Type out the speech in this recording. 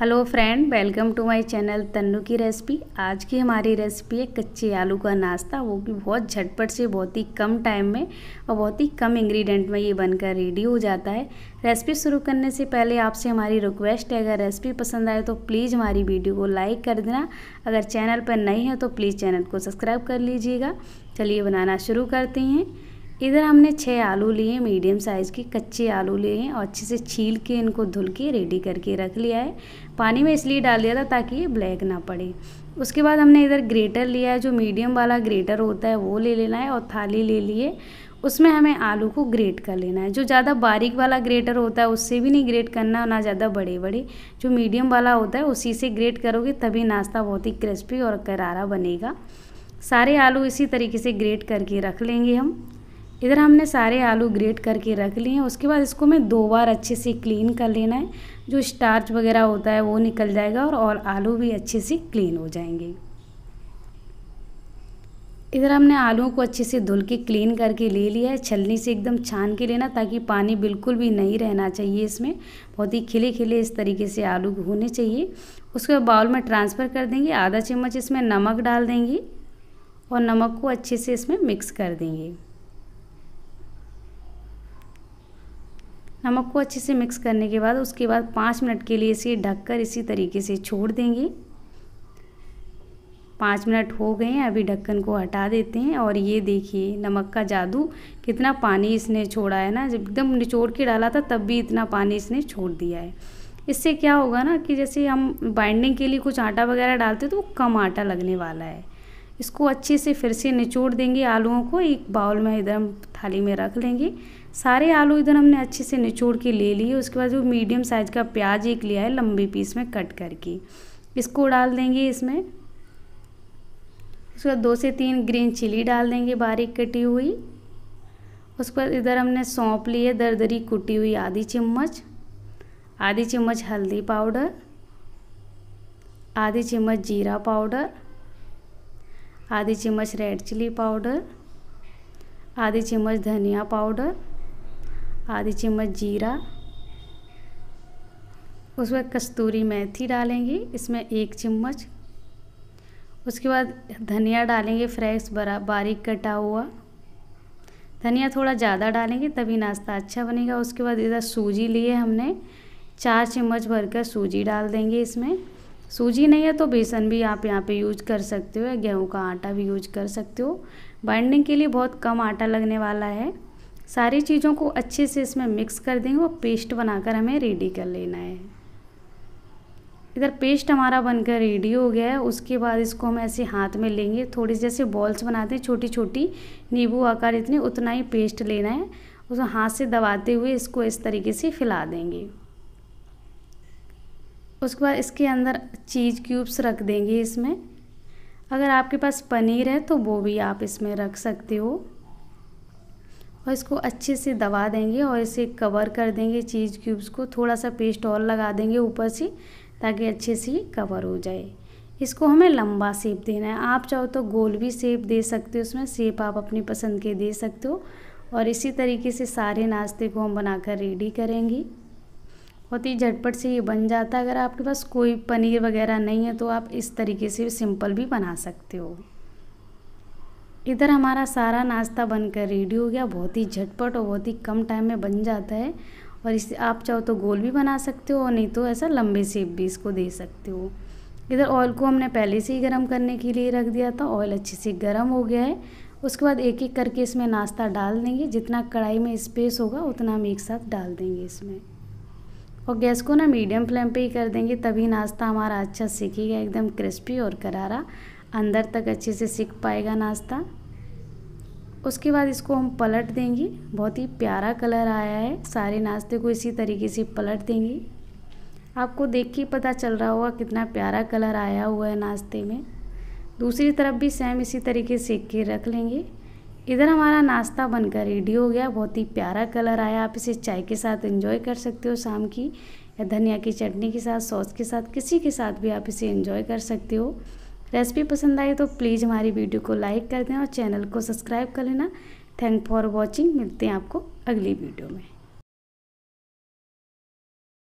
hello friend welcome to my channel Tannu की recipe आज की हमारी रेसिपी है कच्चे आलू का नाश्ता वो भी बहुत झटपट से बहुत ही कम टाइम में और बहुत ही कम इंग्रेडिएंट में ये बनकर रेडी हो जाता है रेसिपी शुरू करने से पहले आपसे हमारी रिक्वेस्ट है अगर रेसिपी पसंद आए तो प्लीज़ हमारी वीडियो को लाइक कर देना अगर चैनल पर नहीं है तो प्लीज़ चैनल को सब्सक्राइब कर लीजिएगा चलिए बनाना शुरू करते हैं इधर हमने छः आलू लिए मीडियम साइज़ के कच्चे आलू लिए हैं और अच्छे से छील के इनको धुल के रेडी करके रख लिया है पानी में इसलिए डाल दिया था ताकि ये ब्लैक ना पड़े उसके बाद हमने इधर ग्रेटर लिया है जो मीडियम वाला ग्रेटर होता है वो ले लेना है और थाली ले लिए उसमें हमें आलू को ग्रेट कर लेना है जो ज़्यादा बारीक वाला ग्रेटर होता है उससे भी नहीं ग्रेट करना ना ज़्यादा बड़े बड़े जो मीडियम वाला होता है उसी से ग्रेट करोगे तभी नाश्ता बहुत ही क्रिस्पी और करारा बनेगा सारे आलू इसी तरीके से ग्रेट करके रख लेंगे हम इधर हमने सारे आलू ग्रेट करके रख लिए हैं उसके बाद इसको मैं दो बार अच्छे से क्लीन कर लेना है जो स्टार्च वगैरह होता है वो निकल जाएगा और, और आलू भी अच्छे से क्लीन हो जाएंगे इधर हमने आलूओं को अच्छे से धुल के क्लीन करके ले लिया है छलनी से एकदम छान के लेना ताकि पानी बिल्कुल भी नहीं रहना चाहिए इसमें बहुत ही खिले खिले इस तरीके से आलू होने चाहिए उसके बाद बाउल में ट्रांसफ़र कर देंगे आधा चम्मच इसमें नमक डाल देंगे और नमक को अच्छे से इसमें मिक्स कर देंगे नमक को अच्छे से मिक्स करने के बाद उसके बाद पाँच मिनट के लिए इसे ढककर इसी तरीके से छोड़ देंगे पाँच मिनट हो गए हैं अभी ढक्कन को हटा देते हैं और ये देखिए नमक का जादू कितना पानी इसने छोड़ा है ना जब एकदम निचोड़ के डाला था तब भी इतना पानी इसने छोड़ दिया है इससे क्या होगा ना कि जैसे हम बाइंडिंग के लिए कुछ आटा वगैरह डालते हैं तो कम आटा लगने वाला है इसको अच्छे से फिर से निचोड़ देंगे आलूओं को एक बाउल में इधर हम थाली में रख लेंगे सारे आलू इधर हमने अच्छे से निचोड़ के ले लिए उसके बाद जो मीडियम साइज़ का प्याज एक लिया है लंबे पीस में कट करके इसको डाल देंगे इसमें उसके बाद दो से तीन ग्रीन चिली डाल देंगे बारीक कटी हुई उसके बाद इधर हमने सौंप ली है दरदरी कुटी हुई आधी चम्मच आधी चम्मच हल्दी पाउडर आधी चम्मच जीरा पाउडर आधी चम्मच रेड चिली पाउडर आधी चम्मच धनिया पाउडर आधी चम्मच जीरा उसमें कस्तूरी मेथी डालेंगे इसमें एक चम्मच उसके बाद धनिया डालेंगे फ्रेश बरा बारीक कटा हुआ धनिया थोड़ा ज़्यादा डालेंगे तभी नाश्ता अच्छा बनेगा उसके बाद इधर सूजी लिए हमने चार चम्मच भरकर सूजी डाल देंगे इसमें सूजी नहीं है तो बेसन भी आप यहाँ पे यूज कर सकते हो या गेहूँ का आटा भी यूज कर सकते हो बाइंडिंग के लिए बहुत कम आटा लगने वाला है सारी चीज़ों को अच्छे से इसमें मिक्स कर देंगे और पेस्ट बनाकर हमें रेडी कर लेना है इधर पेस्ट हमारा बनकर रेडी हो गया है उसके बाद इसको हम ऐसे हाथ में लेंगे थोड़ी जैसे बॉल्स बनाते हैं छोटी छोटी नींबू आकार इतनी उतना ही पेस्ट लेना है उसको हाथ से दबाते हुए इसको इस तरीके से फैला देंगे उसके बाद इसके अंदर चीज़ क्यूब्स रख देंगे इसमें अगर आपके पास पनीर है तो वो भी आप इसमें रख सकते हो और इसको अच्छे से दबा देंगे और इसे कवर कर देंगे चीज़ क्यूब्स को थोड़ा सा पेस्ट और लगा देंगे ऊपर से ताकि अच्छे से कवर हो जाए इसको हमें लंबा सेप देना है आप चाहो तो गोल भी सेप दे सकते हो उसमें सेप आप अपनी पसंद के दे सकते हो और इसी तरीके से सारे नाश्ते को हम बनाकर रेडी करेंगे बहुत ही झटपट से ये बन जाता है अगर आपके पास कोई पनीर वगैरह नहीं है तो आप इस तरीके से सिंपल भी बना सकते हो इधर हमारा सारा नाश्ता बनकर रेडी हो गया बहुत ही झटपट और बहुत ही कम टाइम में बन जाता है और इसे आप चाहो तो गोल भी बना सकते हो और नहीं तो ऐसा लंबे सेप भी इसको दे सकते हो इधर ऑयल को हमने पहले से ही गर्म करने के लिए रख दिया था ऑयल अच्छे से गर्म हो गया है उसके बाद एक एक करके इसमें नाश्ता डाल देंगे जितना कढ़ाई में स्पेस होगा उतना हम एक साथ डाल देंगे इसमें और गैस को ना मीडियम फ्लेम पे ही कर देंगे तभी नाश्ता हमारा अच्छा सीखेगा एकदम क्रिस्पी और करारा अंदर तक अच्छे से सीख पाएगा नाश्ता उसके बाद इसको हम पलट देंगे बहुत ही प्यारा कलर आया है सारे नाश्ते को इसी तरीके से पलट देंगे आपको देख के पता चल रहा होगा कितना प्यारा कलर आया हुआ है नाश्ते में दूसरी तरफ भी सेम इसी तरीके से सेक के रख लेंगे इधर हमारा नाश्ता बनकर रेडी हो गया बहुत ही प्यारा कलर आया आप इसे चाय के साथ इंजॉय कर सकते हो शाम की या धनिया की चटनी के साथ सॉस के साथ किसी के साथ भी आप इसे इंजॉय कर सकते हो रेसिपी पसंद आई तो प्लीज़ हमारी वीडियो को लाइक कर दें और चैनल को सब्सक्राइब कर लेना थैंक फॉर वॉचिंग मिलते हैं आपको अगली वीडियो में